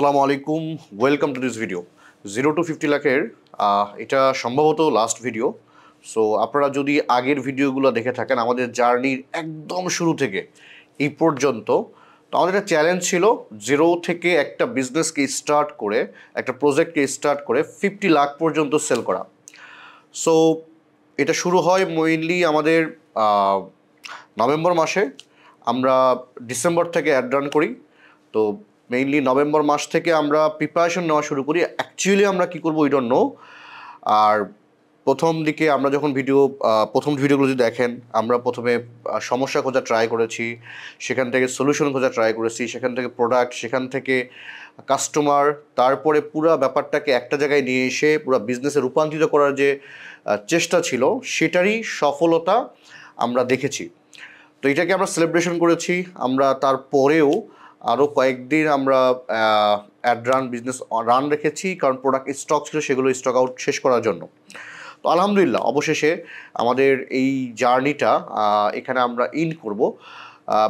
আসসালামু আলাইকুম welcome to this video zero to fifty লাখের এটা সম্ভবত লাস্ট ভিডিও সো আপনারা যদি আগের ভিডিওগুলো দেখে থাকেন আমাদের জার্নির একদম শুরু থেকে এই পর্যন্ত তো আমাদের একটা চ্যালেঞ্জ ছিল জিরো থেকে একটা বিজনেসকে স্টার্ট করে একটা প্রজেক্টকে স্টার্ট করে ফিফটি লাখ পর্যন্ত সেল করা সো এটা শুরু হয় মেইনলি আমাদের নভেম্বর মাসে আমরা ডিসেম্বর থেকে অ্যাড রান করি তো মেইনলি নভেম্বর মাস থেকে আমরা প্রিপারেশন নেওয়া শুরু করি অ্যাকচুয়ালি আমরা কি করবো উই নো আর প্রথম দিকে আমরা যখন ভিডিও প্রথম ভিডিওগুলো যদি দেখেন আমরা প্রথমে সমস্যা খোঁজা ট্রাই করেছি সেখান থেকে সলিউশন খোঁজা ট্রাই করেছি সেখান থেকে প্রোডাক্ট সেখান থেকে কাস্টমার তারপরে পুরো ব্যাপারটাকে একটা জায়গায় নিয়ে এসে পুরো বিজনেসে রূপান্তরিত করার যে চেষ্টা ছিল সেটারই সফলতা আমরা দেখেছি তো এটাকে আমরা সেলিব্রেশন করেছি আমরা তারপরেও আরও কয়েকদিন আমরা অ্যাড রান বিজনেস রান রেখেছি কারণ প্রোডাক্ট স্টক ছিল সেগুলো স্টক আউট শেষ করার জন্য তো আলহামদুলিল্লাহ অবশেষে আমাদের এই জার্নিটা এখানে আমরা ইন করব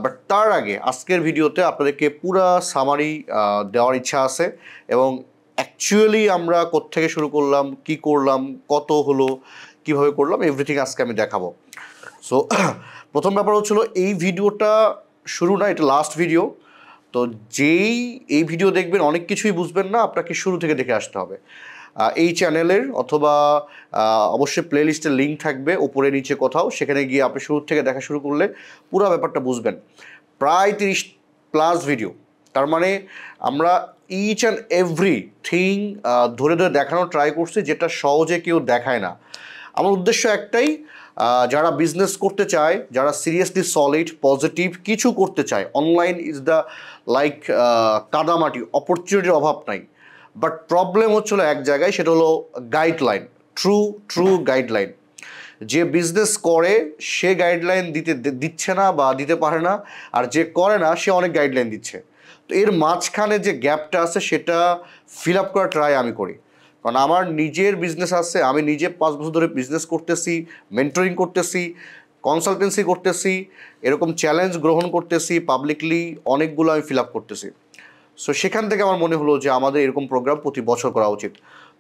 বাট তার আগে আজকের ভিডিওতে আপনাদেরকে পুরা সামারি দেওয়ার ইচ্ছা আছে এবং অ্যাকচুয়ালি আমরা কোথেকে শুরু করলাম কি করলাম কত হলো কিভাবে করলাম এভরিথিং আজকে আমি দেখাবো সো প্রথম ব্যাপার হচ্ছিল এই ভিডিওটা শুরু না এটা লাস্ট ভিডিও তো যেই এই ভিডিও দেখবেন অনেক কিছুই বুঝবেন না আপনাকে শুরু থেকে দেখে আসতে হবে এই চ্যানেলের অথবা অবশ্যই প্লেলিস্টের লিঙ্ক থাকবে ওপরে নিচে কোথাও সেখানে গিয়ে আপনি শুরু থেকে দেখা শুরু করলে পুরো ব্যাপারটা বুঝবেন প্রায় তিরিশ প্লাস ভিডিও তার মানে আমরা ইচ অ্যান্ড এভরি থিং ধরে ধরে দেখানোর ট্রাই করছি যেটা সহজে কেউ দেখায় না আমার উদ্দেশ্য একটাই যারা বিজনেস করতে চায় যারা সিরিয়াসলি সলিড পজিটিভ কিছু করতে চায় অনলাইন ইজ দ্য লাইক কাদামাটি অপরচুনিটির অভাব নাই বাট প্রবলেম হচ্ছিলো এক জায়গায় সেটা হলো গাইডলাইন ট্রু ট্রু গাইডলাইন যে বিজনেস করে সে গাইডলাইন দিতে দিচ্ছে না বা দিতে পারে না আর যে করে না সে অনেক গাইডলাইন দিচ্ছে তো এর মাঝখানে যে গ্যাপটা আছে সেটা ফিল আপ করার ট্রাই আমি করি কারণ আমার নিজের বিজনেস আছে আমি নিজে পাঁচ বছর ধরে বিজনেস করতেছি মেন্টরিং করতেছি কনসালটেন্সি করতেছি এরকম চ্যালেঞ্জ গ্রহণ করতেছি পাবলিকলি অনেকগুলো আমি ফিল আপ করতেছি সো সেখান থেকে আমার মনে হলো যে আমাদের এরকম প্রোগ্রাম প্রতি বছর করা উচিত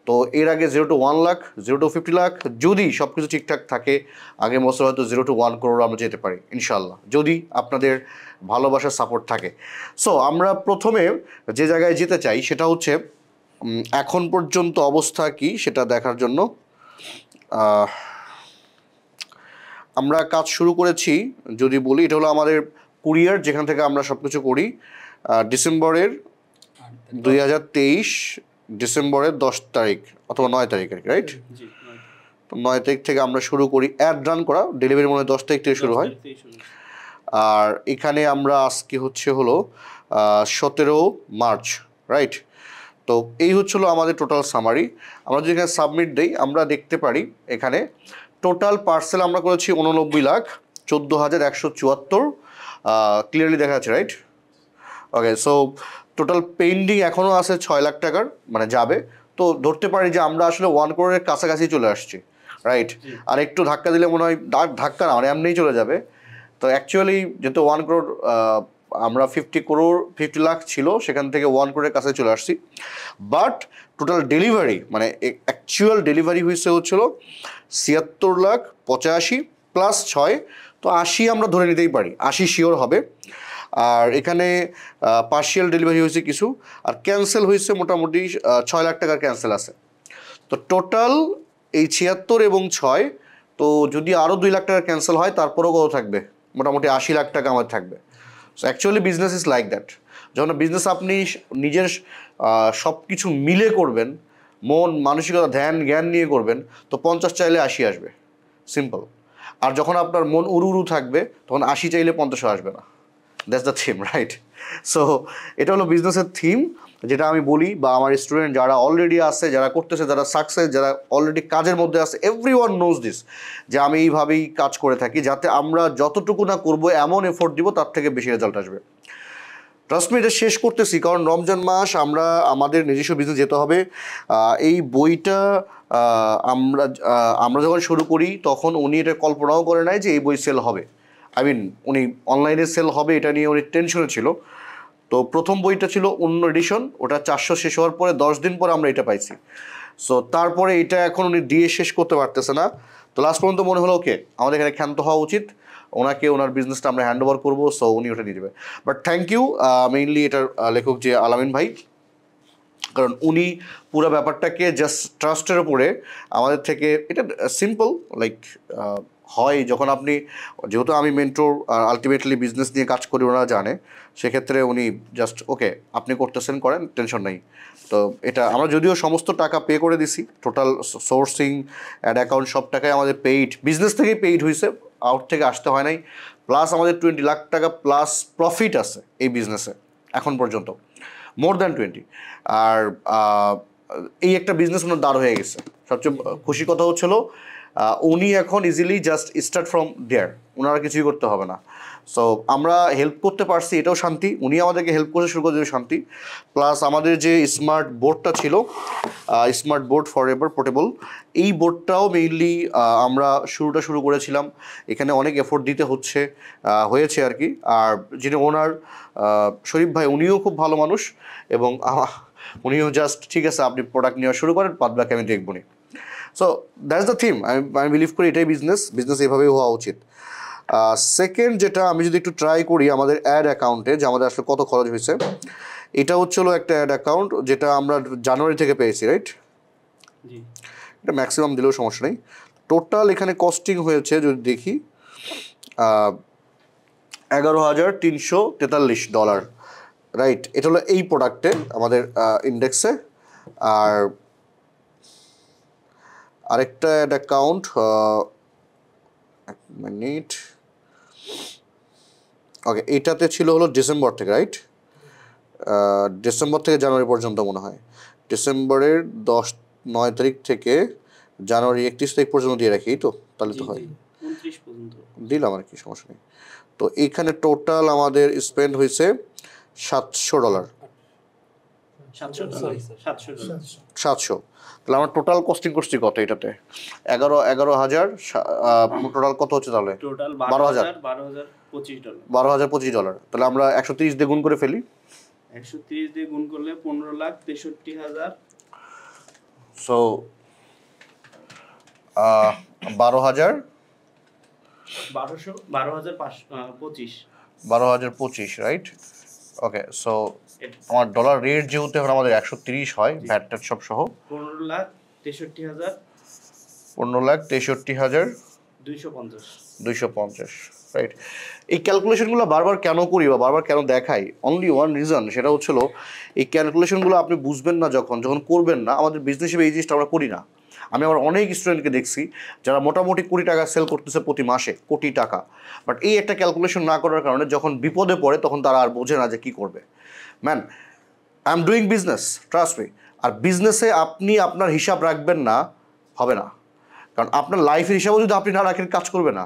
তো এর আগে zero to one lakh zero to fifty lakh যদি সব কিছু ঠিকঠাক থাকে আগে বছর হয়তো জিরো টু ওয়ান করোড় আমরা যেতে পারি ইনশাল্লাহ যদি আপনাদের ভালোবাসার সাপোর্ট থাকে সো আমরা প্রথমে যে জায়গায় যেতে চাই সেটা হচ্ছে এখন পর্যন্ত অবস্থা কি সেটা দেখার জন্য আমরা কাজ শুরু করেছি যদি বলি এটা হলো আমাদের কুরিয়ার যেখান থেকে আমরা সব কিছু করি ডিসেম্বরের দুই ডিসেম্বরের দশ তারিখ অথবা নয় তারিখ আর কি রাইট তো নয় তারিখ থেকে আমরা শুরু করি অ্যাড রান করা ডেলিভারি মনে হয় দশ তারিখ থেকে শুরু হয় আর এখানে আমরা আজকে হচ্ছে হলো সতেরো মার্চ রাইট তো এই হচ্ছিলো আমাদের টোটাল সামারি আমরা যদি এখানে সাবমিট দিই আমরা দেখতে পারি এখানে টোটাল পার্সেল আমরা করেছি উননব্বই লাখ চোদ্দো হাজার একশো চুয়াত্তর ক্লিয়ারলি দেখা যাচ্ছে right okay so total pending এখনও আছে ছয় লাখ টাকার মানে যাবে তো ধরতে পারি যে আমরা আসলে ওয়ান ক্রোরের কাছাকাছি চলে আসছি রাইট আর একটু ধাক্কা দিলে মনে হয় ধাক্কা না মানে এমনিই চলে যাবে তো অ্যাকচুয়ালি যেহেতু ওয়ান ক্রোর আমরা ফিফটি ক্রোর ফিফটি লাখ ছিল সেখান থেকে ওয়ান ক্রোরের কাছে চলে আসছি বাট টোটাল ডেলিভারি মানে অ্যাকচুয়াল ডেলিভারি হয়েছে হচ্ছিল ছিয়াত্তর লাখ পঁচাশি প্লাস ছয় তো আশি আমরা ধরে নিতেই পারি আশি শিওর হবে আর এখানে পার্শিয়াল ডেলিভারি হয়েছে কিছু আর ক্যান্সেল হয়েছে মোটামুটি ছয় লাখ টাকার ক্যান্সেল আছে তো টোটাল এই ছিয়াত্তর এবং ছয় তো যদি আরও দুই লাখ টাকা ক্যান্সেল হয় তারপরেও কত থাকবে মোটামুটি আশি লাখ টাকা আমার থাকবে so actually business is like that যখন বিজনেস আপনি নিজের সব কিছু মিলে করবেন মন মানসিকতা ধ্যান জ্ঞান নিয়ে করবেন তো পঞ্চাশ চাইলে আশি আসবে সিম্পল আর যখন আপনার মন উরু উরু থাকবে তখন আশি চাইলে পঞ্চাশও আসবে না that's the theme right so এটা হলো বিজনেসের থিম যেটা আমি বলি বা আমার স্টুডেন্ট যারা অলরেডি আছে যারা করতেছে যারা সাকসেস যারা অলরেডি কাজের মধ্যে আছে এভরি ওয়ান নোজ দিস যে আমি এইভাবেই কাজ করে থাকি যাতে আমরা যতটুকু না করবো এমন এফোর্ট দিব তার থেকে বেশি রেজাল্ট আসবে ট্রাস্টমি এটা শেষ করতেছি কারণ রমজান মাস আমরা আমাদের নিজস্ব বিজনেস যেতে হবে এই বইটা আমরা আমরা যখন শুরু করি তখন উনি এটা কল্পনাও করে নাই যে এই বই সেল হবে আই মিন উনি অনলাইনে সেল হবে এটা নিয়ে উনি টেনশনে ছিল তো প্রথম বইটা ছিল অন্য এডিশন ওটা চারশো শেষ হওয়ার পরে দশ দিন পরে আমরা এটা পাইছি সো তারপরে এটা এখন উনি দিয়ে শেষ করতে পারতেছে না তো লাস্ট পর্যন্ত মনে হলো ওকে আমাদের এখানে ক্ষান্ত হওয়া উচিত ওনাকে ওনার বিজনেসটা আমরা হ্যান্ড ওভার করবো সো উনি ওটা নিয়ে যাবে বাট থ্যাংক ইউ মেইনলি এটার লেখক যে আলামিন ভাই কারণ উনি পুরো ব্যাপারটাকে জাস্ট ট্রাস্টের উপরে আমাদের থেকে এটা সিম্পল লাইক হয় যখন আপনি যেহেতু আমি মেন্টোর আলটিমেটলি বিজনেস নিয়ে কাজ করি ওনারা জানে সেক্ষেত্রে উনি জাস্ট ওকে আপনি করতেছেন করেন টেনশন নেই তো এটা আমরা যদিও সমস্ত টাকা পে করে দিছি টোটাল সোর্সিং অ্যাড অ্যাকাউন্ট সব টাকায় আমাদের পেইড বিজনেস থেকেই পেইড হয়েছে আউট থেকে আসতে হয় নাই প্লাস আমাদের টোয়েন্টি লাখ টাকা প্লাস প্রফিট আছে এই বিজনেসে এখন পর্যন্ত মোর দ্যান টোয়েন্টি আর এই একটা বিজনেস ওনার দাঁড় হয়ে গেছে সবচেয়ে খুশি কথা হচ্ছিলো উনি এখন easily just start from there ওনারা কিছুই করতে হবে না সো আমরা হেল্প করতে পারছি এটাও শান্তি উনি আমাদেরকে হেল্প করতে শুরু করে দেবে শান্তি প্লাস আমাদের যে স্মার্ট বোর্ডটা ছিল smart board for ever portable এই বোর্ডটাও মেইনলি আমরা শুরুটা শুরু করেছিলাম এখানে অনেক এফোর্ট দিতে হচ্ছে হয়েছে আর কি আর যিনি ওনার শরীফ ভাই উনিও খুব ভালো মানুষ এবং উনিও জাস্ট ঠিক আছে আপনি প্রোডাক্ট নেওয়া শুরু করেন বাদ আমি আমি দেখবনি সো দ্যাটস দ্য থিম আমি আমি বিলিভ করি এটাই বিজনেস বিজনেস এভাবেই হওয়া উচিত সেকেন্ড যেটা আমি যদি একটু ট্রাই করি আমাদের অ্যাড অ্যাকাউন্টে যে আমাদের আসলে কত খরচ হয়েছে এটা হচ্ছে হলো একটা অ্যাড অ্যাকাউন্ট যেটা আমরা জানুয়ারি থেকে পেয়েছি রাইট এটা ম্যাক্সিমাম দিলেও সমস্যা নেই টোটাল এখানে কস্টিং হয়েছে যদি দেখি এগারো হাজার তিনশো তেতাল্লিশ ডলার রাইট এটা হলো এই প্রোডাক্টে আমাদের ইন্ডেক্সে আর আরেকটা অ্যাড অ্যাকাউন্ট এক মিনিট ওকে এইটাতে ছিল হলো ডিসেম্বর থেকে রাইট ডিসেম্বর থেকে জানুয়ারি পর্যন্ত মনে হয় ডিসেম্বরের দশ নয় তারিখ থেকে জানুয়ারি একত্রিশ তারিখ পর্যন্ত দিয়ে রাখি তো তাহলে তো হয় দিলাম আর কি সমস্যা নেই তো এইখানে টোটাল আমাদের স্পেন্ড হয়েছে সাতশো ডলার আচ্ছা, সাতশো তাহলে আমার টোটাল কস্টিং করছি কত এটাতে এগারো এগারো হাজার টোটাল কত হচ্ছে তাহলে বারো হাজার বারো হাজার পঁচিশ ডলার তাহলে আমরা একশো তিরিশ দিয়ে গুণ করে ফেলি একশো তিরিশ দিয়ে গুণ করলে পনেরো লাখ তেষট্টি হাজার সো বারো হাজার বারোশো বারো হাজার পাঁচশো পঁচিশ বারো হাজার পঁচিশ রাইট ওকে সো আমার ডলার রেট যেহেতু এখন আমাদের একশো তিরিশ হয় ভ্যাট ট্যাট সব সহ পনেরো লাখ তেষট্টি হাজার পনেরো লাখ তেষট্টি হাজার দুইশো পঞ্চাশ রাইট এই ক্যালকুলেশনগুলো বারবার কেন করি বা বারবার কেন দেখাই অনলি ওয়ান রিজন সেটা হচ্ছিল এই ক্যালকুলেশনগুলো আপনি বুঝবেন না যখন যখন করবেন না আমাদের বিজনেস হিসেবে এই জিনিসটা আমরা করি না আমি আমার অনেক স্টুডেন্টকে দেখছি যারা মোটামুটি কোটি টাকা সেল করতেছে প্রতি মাসে কোটি টাকা বাট এই একটা ক্যালকুলেশন না করার কারণে যখন বিপদে পড়ে তখন তারা আর বোঝে না যে কী করবে man I am doing business trust me আর বিজনেসে আপনি আপনার হিসাব রাখবেন না হবে না কারণ আপনার লাইফের হিসাবও যদি আপনি না রাখেন কাজ করবে না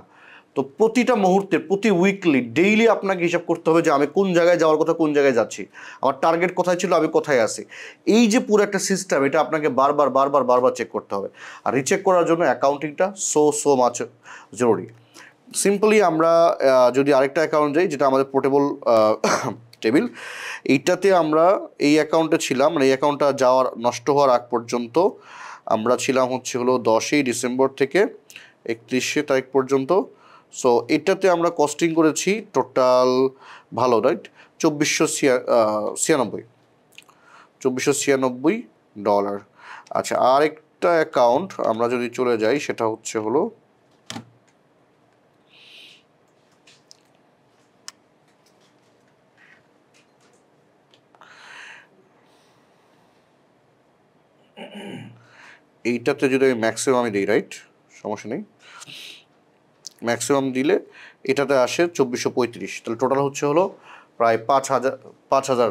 তো প্রতিটা মুহূর্তে প্রতি উইকলি ডেইলি আপনাকে হিসাব করতে হবে যে আমি কোন জায়গায় যাওয়ার কথা কোন জায়গায় যাচ্ছি আমার টার্গেট কোথায় ছিল আমি কোথায় আসি এই যে পুরো একটা সিস্টেম এটা আপনাকে বারবার বারবার বারবার চেক করতে হবে আর রিচেক করার জন্য অ্যাকাউন্টিংটা সো সো মাছ জরুরি সিম্পলি আমরা যদি আরেকটা অ্যাকাউন্ট যাই যেটা আমাদের পোর্টেবল টেবিল এইটাতে আমরা এই অ্যাকাউন্টে ছিলাম মানে এই অ্যাকাউন্টটা যাওয়ার নষ্ট হওয়ার আগ পর্যন্ত আমরা ছিলাম হচ্ছে হলো দশই ডিসেম্বর থেকে একত্রিশে তারিখ পর্যন্ত সো এটাতে আমরা কস্টিং করেছি টোটাল ভালো রাইট চব্বিশশো ছিয়ানব্বই চব্বিশশো ছিয়ানব্বই ডলার আচ্ছা আরেকটা অ্যাকাউন্ট আমরা যদি চলে যাই সেটা হচ্ছে হলো এইটাতে যদি আমি ম্যাক্সিমামই দিই রাইট সমস্যা নেই ম্যাক্সিমাম দিলে এটাতে আসে চব্বিশশো পঁয়ত্রিশ তাহলে টোটাল হচ্ছে হলো প্রায় পাঁচ হাজার পাঁচ হাজার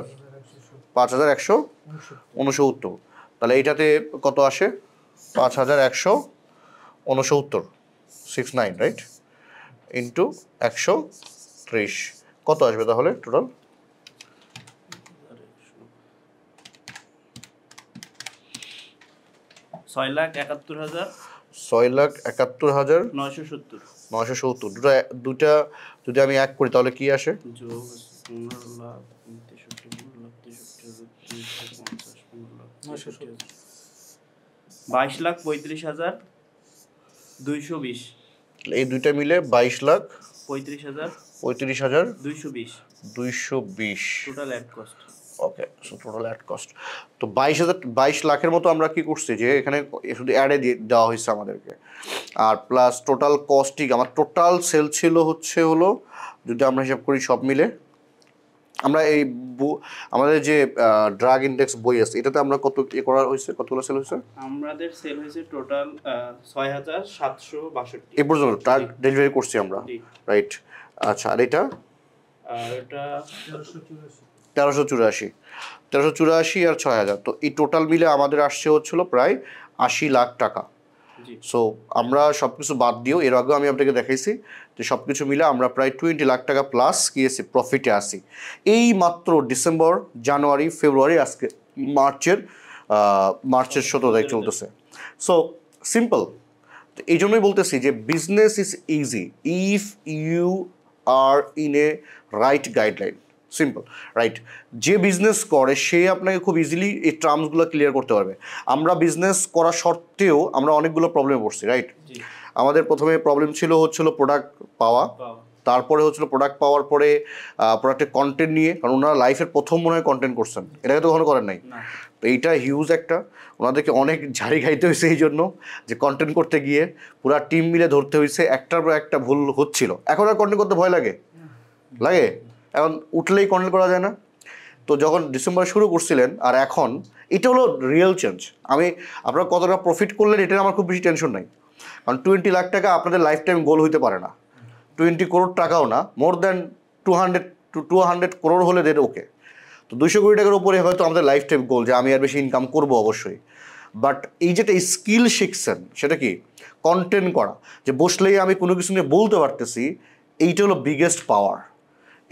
পাঁচ হাজার একশো উনসত্তর তাহলে এইটাতে কত আসে পাঁচ হাজার একশো উনসত্তর সিক্স নাইন রাইট ইন্টু একশো ত্রিশ কত আসবে তাহলে টোটাল ছয় লাখ একাত্তর হাজার ছয় লাখ একাত্তর হাজার নয়শো সত্তর নয়শো সত্তর দুটো দুটা যদি আমি এক করি তাহলে কি আসে বাইশ লাখ পঁয়ত্রিশ হাজার দুইশো বিশ এই দুইটা মিলে বাইশ লাখ পঁয়ত্রিশ হাজার পঁয়ত্রিশ হাজার দুইশো বিশ দুইশো বিশ total ad cost okay so total ad cost তো বাইশ হাজার বাইশ লাখের মতো আমরা কি করছি যে এখানে শুধু অ্যাডে দেওয়া হয়েছে আমাদেরকে আর প্লাস টোটাল কস্টিং আমার টোটাল সেল ছিল হচ্ছে হলো যদি আমরা হিসাব করি সব মিলে আমরা এই আমাদের যে ড্রাগ ইন্ডেক্স বই আছে এটাতে আমরা কত ইয়ে করা হয়েছে কতগুলো সেল হয়েছে আমাদের সেল হয়েছে টোটাল ছয় হাজার সাতশো বাষট্টি এ পর্যন্ত ড্রাগ ডেলিভারি করছি আমরা রাইট আচ্ছা আর এটা এটা তেরোশো চুরাশি তেরোশো চুরাশি আর ছয় হাজার তো এই টোটাল মিলে আমাদের আসছে হচ্ছিল প্রায় আশি লাখ টাকা সো আমরা সব কিছু বাদ দিয়েও এর আগেও আমি আপনাকে দেখাইছি যে সব কিছু মিলে আমরা প্রায় টোয়েন্টি লাখ টাকা প্লাস গিয়েছি প্রফিটে আসি এই মাত্র ডিসেম্বর জানুয়ারি ফেব্রুয়ারি আজকে মার্চের মার্চের সতেরো তারিখ চলতেছে সো সিম্পল এই জন্যই বলতেছি যে business is easy if you are in a right guideline simple right যে বিজনেস করে সে আপনাকে খুব ইজিলি এই টার্মসগুলো ক্লিয়ার করতে পারবে আমরা বিজনেস করা সত্ত্বেও আমরা অনেকগুলো প্রবলেমে পড়ছি রাইট আমাদের প্রথমে প্রবলেম ছিল হচ্ছিল প্রোডাক্ট পাওয়া তারপরে হচ্ছিলো প্রোডাক্ট পাওয়ার পরে প্রোডাক্টের কন্টেন্ট নিয়ে কারণ ওনারা লাইফের প্রথম মনে হয় কন্টেন্ট করছেন এটাকে তো কখনো করেন নাই তো এইটা হিউজ একটা ওনাদেরকে অনেক ঝাড়ি খাইতে হয়েছে এই জন্য যে কন্টেন্ট করতে গিয়ে পুরা টিম মিলে ধরতে হয়েছে একটার পর একটা ভুল হচ্ছিল এখন আর কন্টেন্ট করতে ভয় লাগে লাগে এখন উঠলেই কন্ট্রোল করা যায় না তো যখন ডিসেম্বরে শুরু করছিলেন আর এখন এটা হলো রিয়েল চেঞ্জ আমি আপনারা কতটা প্রফিট করলেন এটা আমার খুব বেশি টেনশন নাই কারণ টোয়েন্টি লাখ টাকা আপনাদের লাইফ টাইম গোল হইতে পারে না টোয়েন্টি করোর টাকাও না more than two hundred two two hundred crore হলে দেন ওকে তো দুশো কোটি টাকার উপরে হয়তো আমাদের লাইফ টাইম গোল যে আমি আর বেশি ইনকাম করব অবশ্যই বাট এই যেটা স্কিল শিখছেন সেটা কি কন্টেন্ট করা যে বসলেই আমি কোনো কিছু নিয়ে বলতে পারতেছি এইটা হলো বিগেস্ট পাওয়ার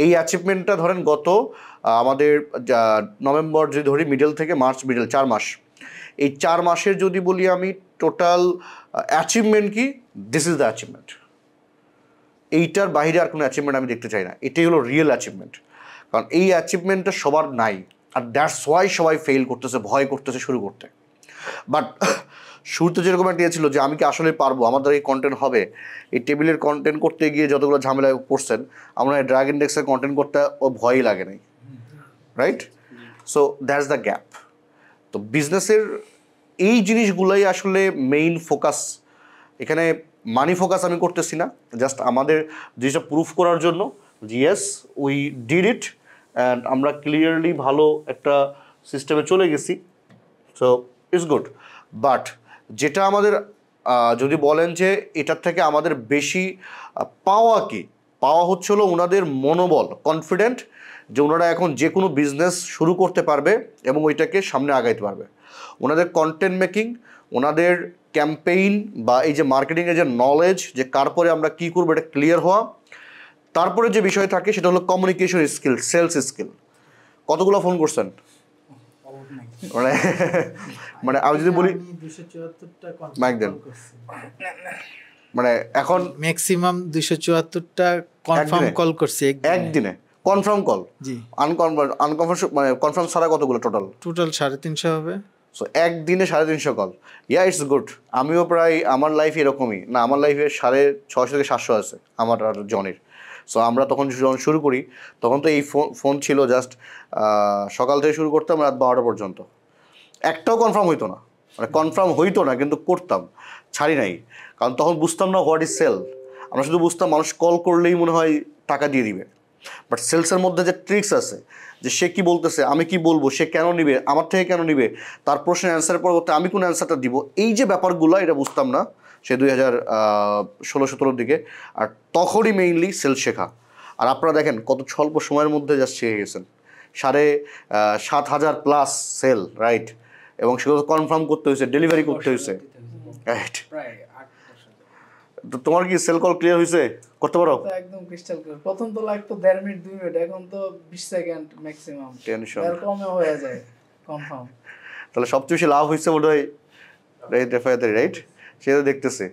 এই অ্যাচিভমেন্টটা ধরেন গত আমাদের নভেম্বর যদি ধরি মিডল থেকে মার্চ মিডল চার মাস এই চার মাসের যদি বলি আমি টোটাল অ্যাচিভমেন্ট কি দিস ইজ দ্য অ্যাচিভমেন্ট এইটার বাইরে আর কোনো অ্যাচিভমেন্ট আমি দেখতে চাই না এটাই হলো রিয়েল অ্যাচিভমেন্ট কারণ এই অ্যাচিভমেন্টটা সবার নাই আর দ্যাটস ওয়াই সবাই ফেল করতেছে ভয় করতেছে শুরু করতে বাট শুরুতে যেরকম একটা ইয়ে ছিল যে আমি কি আসলে পারবো আমাদের এই কন্টেন্ট হবে এই টেবিলের কন্টেন্ট করতে গিয়ে যতগুলো ঝামেলায় পড়ছেন আমরা ড্রাগ ইন্ডেক্সের কন্টেন্ট করতে ও ভয়ই লাগে নাই right so that's the gap তো বিজনেসের এই জিনিসগুলাই আসলে মেইন ফোকাস এখানে মানি ফোকাস আমি করতেছি না জাস্ট আমাদের জিনিসটা প্রুফ করার জন্য yes we did it and আমরা ক্লিয়ারলি ভালো একটা সিস্টেমে চলে গেছি সো ইটস গুড বাট যেটা আমাদের যদি বলেন যে এটার থেকে আমাদের বেশি পাওয়া কি পাওয়া হচ্ছে হলো ওনাদের মনোবল কনফিডেন্ট যে ওনারা এখন যে কোনো বিজনেস শুরু করতে পারবে এবং ওইটাকে সামনে আগাইতে পারবে ওনাদের কন্টেন্ট মেকিং ওনাদের ক্যাম্পেইন বা এই যে মার্কেটিংয়ের যে নলেজ যে কারপরে আমরা কি করবো এটা ক্লিয়ার হওয়া তারপরে যে বিষয় থাকে সেটা হলো কমিউনিকেশন স্কিল সেলস স্কিল কতগুলো ফোন করছেন মানে মানে আমি যদি বলি মাইক দেন মানে এখন ম্যাক্সিমাম দুইশো চুয়াত্তরটা কনফার্ম কল করছি একদিনে কনফার্ম কল জি আনকনফার্ম আনকনফার্ম মানে কনফার্ম ছাড়া কতগুলো টোটাল টোটাল সাড়ে তিনশো হবে সো একদিনে সাড়ে তিনশো কল ইয়া ইটস গুড আমিও প্রায় আমার লাইফ এরকমই না আমার লাইফে সাড়ে ছশো থেকে সাতশো আছে আমার আর জনের সো আমরা তখন যখন শুরু করি তখন তো এই ফোন ফোন ছিল জাস্ট সকাল থেকে শুরু করতাম রাত বারোটা পর্যন্ত একটাও কনফার্ম হইতো না মানে কনফার্ম হইতো না কিন্তু করতাম ছাড়ি নাই কারণ তখন বুঝতাম না হোয়াট ইজ সেল আমরা শুধু বুঝতাম মানুষ কল করলেই মনে হয় টাকা দিয়ে দিবে বাট সেলসের মধ্যে যে ট্রিক্স আছে যে সে কি বলতেছে আমি কি বলবো সে কেন নিবে আমার থেকে কেন নিবে তার প্রশ্নের অ্যান্সারের পরবর্তী আমি কোন অ্যান্সারটা দিব এই যে ব্যাপারগুলো এটা বুঝতাম না সে দুই হাজার ষোলো সতেরোর দিকে আর তখনই মেইনলি সেল শেখা আর আপনারা দেখেন কত স্বল্প সময়ের মধ্যে যা শিখে গেছেন সাড়ে সাত হাজার প্লাস সেল রাইট এবং সেগুলো কনফার্ম করতে হয়েছে ডেলিভারি করতে হয়েছে রাইট তো তোমার কি সেল কল ক্লিয়ার হয়েছে করতে পারো একদম ক্রিস্টাল ক্লিয়ার প্রথম তো লাগতো দেড় মিনিট দুই মিনিট এখন তো বিশ সেকেন্ড ম্যাক্সিমাম টেনশন এর কমে হয়ে যায় কনফার্ম তাহলে সবচেয়ে বেশি লাভ হয়েছে বোধ হয় রাইট রাইট সে তো দেখতেছে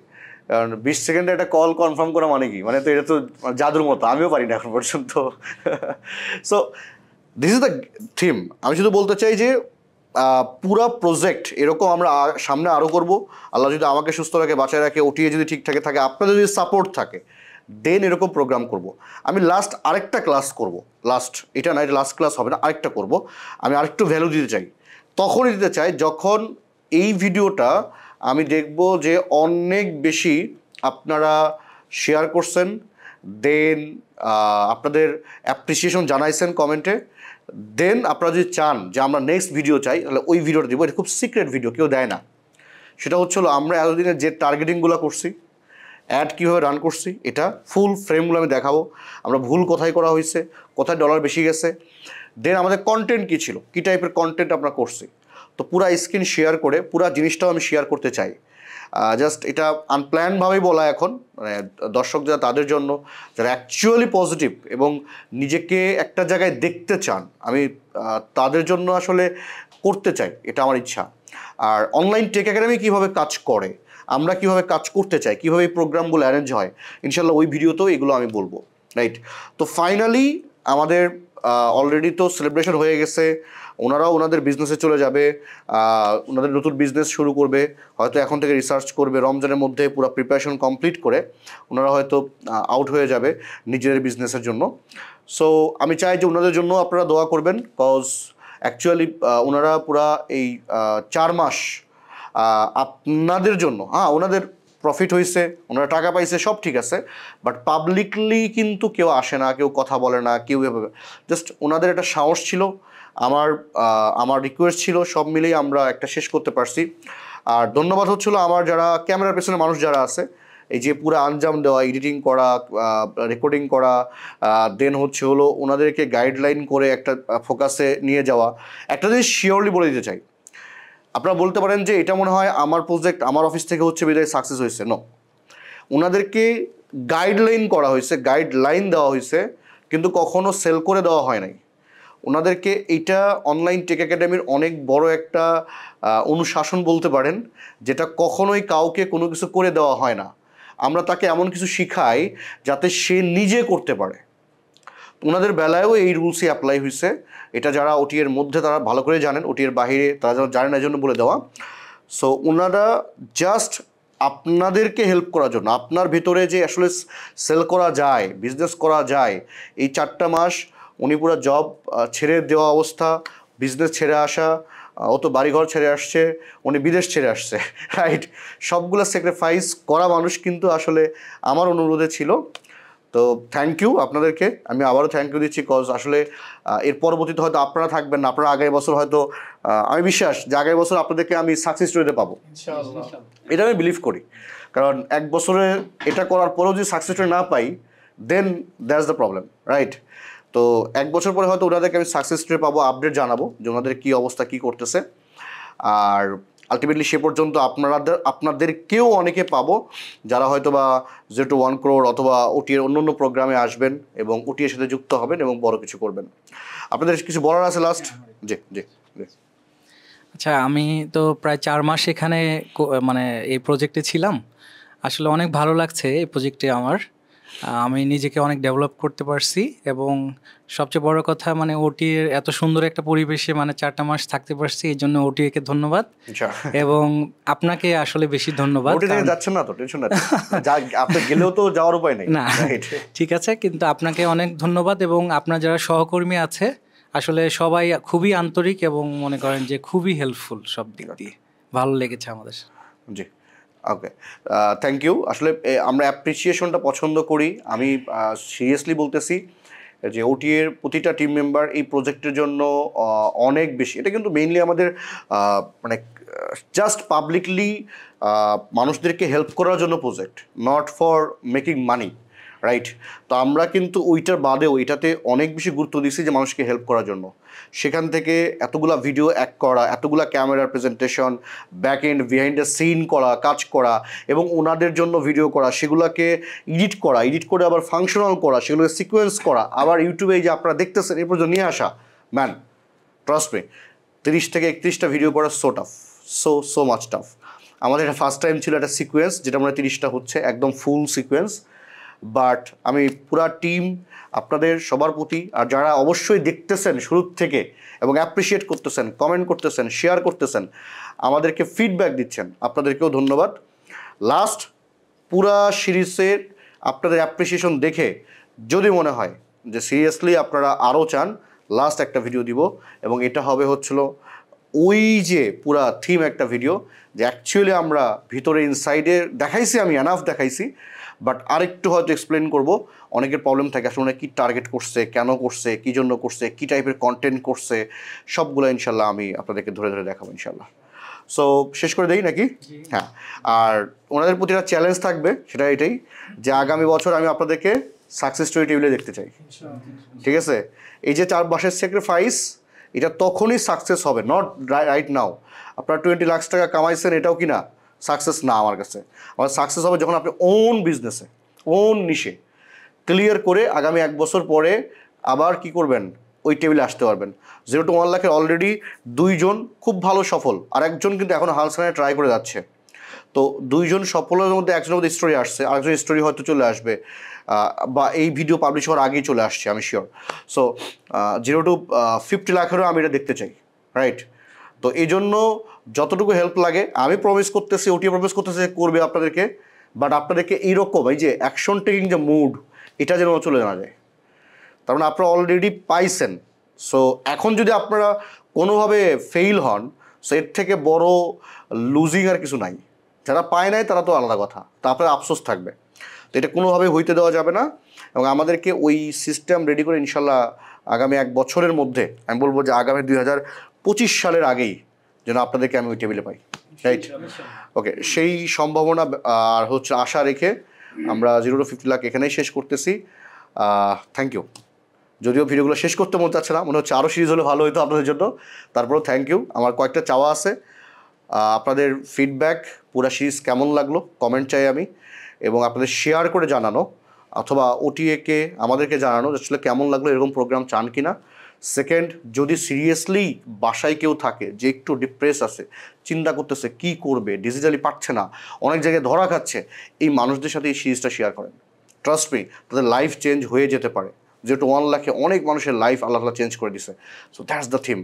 কারণ বিশ সেকেন্ডে একটা কল কনফার্ম করা মানে কি মানে তো এটা তো জাদুর মতো আমিও পারি না এখন পর্যন্ত so this is the theme আমি শুধু বলতে চাই যে পুরা প্রজেক্ট এরকম আমরা সামনে আরও করব আল্লাহ যদি আমাকে সুস্থ রাখে বাঁচায় রাখে ওটিয়ে যদি ঠিকঠাকই থাকে আপনাদের যদি সাপোর্ট থাকে দেন এরকম প্রোগ্রাম করব। আমি লাস্ট আরেকটা ক্লাস করব। লাস্ট এটা না এটা লাস্ট ক্লাস হবে না আরেকটা করব। আমি আরেকটু ভ্যালু দিতে চাই তখনই দিতে চাই যখন এই ভিডিওটা আমি দেখব যে অনেক বেশি আপনারা শেয়ার করছেন দেন আপনাদের অ্যাপ্রিসিয়েশন জানাইছেন কমেন্টে দেন আপনারা যদি চান যে আমরা নেক্সট ভিডিও চাই তাহলে ওই ভিডিওটা দেবো এটা খুব সিক্রেট ভিডিও কেউ দেয় না সেটা হচ্ছিল আমরা এতদিনে যে টার্গেটিংগুলো করছি অ্যাড কীভাবে রান করছি এটা ফুল ফ্রেমগুলো আমি দেখাবো আমরা ভুল কোথায় করা হয়েছে কোথায় ডলার বেশি গেছে দেন আমাদের কন্টেন্ট কী ছিল কী টাইপের কন্টেন্ট আমরা করছি তো পুরা স্ক্রিন শেয়ার করে পুরা জিনিসটাও আমি শেয়ার করতে চাই জাস্ট এটা আনপ্ল্যানভাবেই বলা এখন মানে দর্শক যারা তাদের জন্য যারা অ্যাকচুয়ালি পজিটিভ এবং নিজেকে একটা জায়গায় দেখতে চান আমি তাদের জন্য আসলে করতে চাই এটা আমার ইচ্ছা আর অনলাইন টেক একাডেমি কীভাবে কাজ করে আমরা কিভাবে কাজ করতে চাই কীভাবে এই প্রোগ্রামগুলো অ্যারেঞ্জ হয় ইনশাল্লাহ ওই ভিডিওতেও এগুলো আমি বলবো রাইট তো ফাইনালি আমাদের অলরেডি তো সেলিব্রেশন হয়ে গেছে ওনারাও ওনাদের বিজনেসে চলে যাবে ওনাদের নতুন বিজনেস শুরু করবে হয়তো এখন থেকে রিসার্চ করবে রমজানের মধ্যে পুরো প্রিপারেশন কমপ্লিট করে ওনারা হয়তো আউট হয়ে যাবে নিজের বিজনেসের জন্য সো আমি চাই যে ওনাদের জন্য আপনারা দোয়া করবেন কজ অ্যাকচুয়ালি ওনারা পুরা এই চার মাস আপনাদের জন্য হ্যাঁ ওনাদের প্রফিট হয়েছে ওনারা টাকা পাইছে সব ঠিক আছে বাট পাবলিকলি কিন্তু কেউ আসে না কেউ কথা বলে না কেউ এভাবে জাস্ট ওনাদের একটা সাহস ছিল আমার আমার রিকোয়েস্ট ছিল সব মিলেই আমরা একটা শেষ করতে পারছি আর ধন্যবাদ হচ্ছিল আমার যারা ক্যামেরার পেছনে মানুষ যারা আছে এই যে পুরো আঞ্জাম দেওয়া এডিটিং করা রেকর্ডিং করা দেন হচ্ছে হলো ওনাদেরকে গাইডলাইন করে একটা ফোকাসে নিয়ে যাওয়া একটা জিনিস শিওরলি বলে দিতে চাই আপনারা বলতে পারেন যে এটা মনে হয় আমার প্রজেক্ট আমার অফিস থেকে হচ্ছে বিদায় সাকসেস হয়েছে ন ওনাদেরকে গাইডলাইন করা হয়েছে গাইডলাইন দেওয়া হয়েছে কিন্তু কখনো সেল করে দেওয়া হয় নাই ওনাদেরকে এইটা অনলাইন টেক একাডেমির অনেক বড় একটা অনুশাসন বলতে পারেন যেটা কখনোই কাউকে কোনো কিছু করে দেওয়া হয় না আমরা তাকে এমন কিছু শিখাই যাতে সে নিজে করতে পারে ওনাদের বেলায়ও এই রুলসই অ্যাপ্লাই হয়েছে এটা যারা ওটিয়ের মধ্যে তারা ভালো করে জানেন ওটিয়ের বাহিরে তারা যেন জানেন এই জন্য বলে দেওয়া সো ওনারা জাস্ট আপনাদেরকে হেল্প করার জন্য আপনার ভিতরে যে আসলে সেল করা যায় বিজনেস করা যায় এই চারটা মাস উনি পুরো জব ছেড়ে দেওয়া অবস্থা বিজনেস ছেড়ে আসা ও তো বাড়িঘর ছেড়ে আসছে উনি বিদেশ ছেড়ে আসছে রাইট সবগুলো স্যাক্রিফাইস করা মানুষ কিন্তু আসলে আমার অনুরোধে ছিল তো থ্যাংক ইউ আপনাদেরকে আমি আবারও থ্যাংক ইউ দিচ্ছি কজ আসলে এর পরবর্তীতে হয়তো আপনারা থাকবেন না আপনারা আগের বছর হয়তো আমি বিশ্বাস যে আগের বছর আপনাদেরকে আমি সাকসেস রেটে পাবো এটা আমি বিলিভ করি কারণ এক বছরে এটা করার পরেও যদি সাকসেস না পাই then that's the problem right তো এক বছর পরে হয়তো ওনাদেরকে আমি সাকসেস স্টোরি পাবো আপডেট জানাবো যে ওনাদের কী অবস্থা কী করতেছে আর আলটিমেটলি সে পর্যন্ত আপনাদের আপনাদেরকেও অনেকে পাবো যারা হয়তো বা জিরো টু ওয়ান ক্রোর অথবা ওটির অন্য অন্য প্রোগ্রামে আসবেন এবং ওটির সাথে যুক্ত হবেন এবং বড় কিছু করবেন আপনাদের কিছু বলার আছে লাস্ট জি জি জি আচ্ছা আমি তো প্রায় চার মাস এখানে মানে এই প্রজেক্টে ছিলাম আসলে অনেক ভালো লাগছে এই প্রজেক্টে আমার আমি নিজেকে অনেক ডেভেলপ করতে পারছি এবং সবচেয়ে বড় কথা মানে ওটির এত সুন্দর একটা পরিবেশে মানে চারটা মাস থাকতে পারছি এই জন্য ওটিকে ধন্যবাদ আচ্ছা। এবং আপনাকে আসলে বেশি ধন্যবাদ যাচ্ছেন না তো টেনশন আপনি গেলেও তো যাওয়ার উপায় নেই না ঠিক আছে কিন্তু আপনাকে অনেক ধন্যবাদ এবং আপনার যারা সহকর্মী আছে আসলে সবাই খুবই আন্তরিক এবং মনে করেন যে খুবই হেল্পফুল সব দিক দিয়ে ভালো লেগেছে আমাদের জি ওকে থ্যাংক ইউ আসলে আমরা অ্যাপ্রিসিয়েশনটা পছন্দ করি আমি সিরিয়াসলি বলতেছি যে ওটিএর প্রতিটা টিম মেম্বার এই প্রজেক্টের জন্য অনেক বেশি এটা কিন্তু মেইনলি আমাদের মানে জাস্ট পাবলিকলি মানুষদেরকে হেল্প করার জন্য project not for making money right তো আমরা কিন্তু ওইটার বাদেও ওইটাতে অনেক বেশি গুরুত্ব দিচ্ছি যে মানুষকে হেল্প করার জন্য সেখান থেকে এতগুলা ভিডিও অ্যাক করা এতগুলা ক্যামেরার presentation back end behind the scene করা কাজ করা এবং ওনাদের জন্য ভিডিও করা সেগুলোকে এডিট করা এডিট করে আবার ফাংশনাল করা সেগুলোকে সিকোয়েন্স করা আবার ইউটিউবে যে আপনারা দেখতেছেন এ পর্যন্ত নিয়ে আসা ম্যান ট্রাস্ট মে তিরিশ থেকে একত্রিশটা ভিডিও করা so tough so so much tough আমাদের এটা ফার্স্ট টাইম ছিল একটা সিকোয়েন্স যেটা মানে তিরিশটা হচ্ছে একদম ফুল সিকোয়েন্স বাট আমি পুরা টিম আপনাদের সবার প্রতি আর যারা অবশ্যই দেখতেছেন শুরুর থেকে এবং অ্যাপ্রিসিয়েট করতেছেন কমেন্ট করতেছেন শেয়ার করতেছেন আমাদেরকে ফিডব্যাক দিচ্ছেন আপনাদেরকেও ধন্যবাদ লাস্ট পুরা সিরিজের আপনাদের অ্যাপ্রিসিয়েশন দেখে যদি মনে হয় যে সিরিয়াসলি আপনারা আরও চান লাস্ট একটা ভিডিও দিব এবং এটা হবে হচ্ছিল ওই যে পুরা থিম একটা ভিডিও যে অ্যাকচুয়ালি আমরা ভিতরে ইনসাইডে দেখাইছি আমি অ্যানাফ দেখাইছি বাট আরেকটু হয়তো এক্সপ্লেন করব অনেকের প্রবলেম থাকে আসলে কি কী টার্গেট করছে কেন করছে কী জন্য করছে কী টাইপের কন্টেন্ট করছে সবগুলো ইনশাল্লাহ আমি আপনাদেরকে ধরে ধরে দেখাবো ইনশাল্লাহ সো শেষ করে দেই নাকি হ্যাঁ আর ওনাদের প্রতি একটা চ্যালেঞ্জ থাকবে সেটা এটাই যে আগামী বছর আমি আপনাদেরকে সাকসেস স্টোরি টেবিলে দেখতে চাই ঠিক আছে এই যে চার মাসের স্যাক্রিফাইস এটা তখনই সাকসেস হবে নট রাইট নাও আপনার টোয়েন্টি লাখ টাকা কামাইছেন এটাও কি না সাকসেস না আমার কাছে আমার সাকসেস হবে যখন আপনি ওন বিজনেসে ওন নিশে ক্লিয়ার করে আগামী এক বছর পরে আবার কি করবেন ওই টেবিলে আসতে পারবেন জিরো টু ওয়ান লাখের অলরেডি দুইজন খুব ভালো সফল আর একজন কিন্তু এখন হালসানায় ট্রাই করে যাচ্ছে তো দুইজন সফলের মধ্যে একজনের মধ্যে স্টোরি আসছে আরেকজন স্টোরি হয়তো চলে আসবে বা এই ভিডিও পাবলিশ হওয়ার আগেই চলে আসছে আমি sure so zero to fifty লাখেরও আমি এটা দেখতে চাই রাইট তো এই জন্য যতটুকু হেল্প লাগে আমি প্রমিস করতেছি ওটি প্রমিস করতেছি করবে আপনাদেরকে বাট আপনাদেরকে এইরকম এই যে অ্যাকশন টেকিং যে মুড এটা যেন চলে জানা যায় তার মানে আপনারা অলরেডি পাইছেন সো এখন যদি আপনারা কোনোভাবে ফেইল হন সো এর থেকে বড় লুজিং আর কিছু নাই যারা পায় নাই তারা তো আলাদা কথা তা আপনার আফসোস থাকবে তো এটা কোনোভাবে হইতে দেওয়া যাবে না এবং আমাদেরকে ওই সিস্টেম রেডি করে ইনশাল্লাহ আগামী এক বছরের মধ্যে আমি বলবো যে আগামী দুই সালের আগেই যেন আপনাদেরকে আমি ওই টেবিলে পাই রাইট ওকে সেই সম্ভাবনা আর হচ্ছে আশা রেখে আমরা জিরো টু ফিফটি লাখ এখানেই শেষ করতেছি থ্যাংক ইউ যদিও ভিডিওগুলো শেষ করতে মনে চাচ্ছে না মনে হচ্ছে আরও সিরিজ হলে ভালো হইতো আপনাদের জন্য তারপরেও থ্যাংক ইউ আমার কয়েকটা চাওয়া আছে আপনাদের ফিডব্যাক পুরা সিরিজ কেমন লাগলো কমেন্ট চাই আমি এবং আপনাদের শেয়ার করে জানানো অথবা ওটিএকে আমাদেরকে জানানো আসলে কেমন লাগলো এরকম প্রোগ্রাম চান কি না সেকেন্ড যদি সিরিয়াসলি বাসায় কেউ থাকে যে একটু ডিপ্রেস আছে চিন্তা করতেছে কি করবে ডিজিটালি পাচ্ছে না অনেক জায়গায় ধরা খাচ্ছে এই মানুষদের সাথে এই সিরিজটা শেয়ার করেন ট্রাস্ট মি তাদের লাইফ চেঞ্জ হয়ে যেতে পারে যেহেতু ওয়ান লাখে অনেক মানুষের লাইফ আল্লাহ আল্লাহ চেঞ্জ করে দিছে সো দ্যাটস দ্য থিম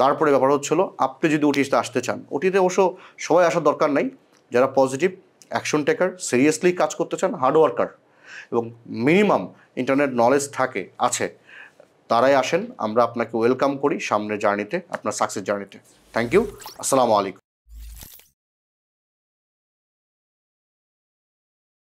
তারপরে ব্যাপার হচ্ছিল আপনি যদি ওটিতে আসতে চান ওটিতে অবশ্য সবাই আসার দরকার নাই যারা পজিটিভ অ্যাকশন টেকার সিরিয়াসলি কাজ করতে চান হার্ড ওয়ার্কার এবং মিনিমাম ইন্টারনেট নলেজ থাকে আছে তারাই আসেন আমরা আপনাকে ওয়েলকাম করি সামনের জার্নিতে আপনার সাকসেস জার্নিতে থ্যাংক ইউ আসসালামু আলাইকুম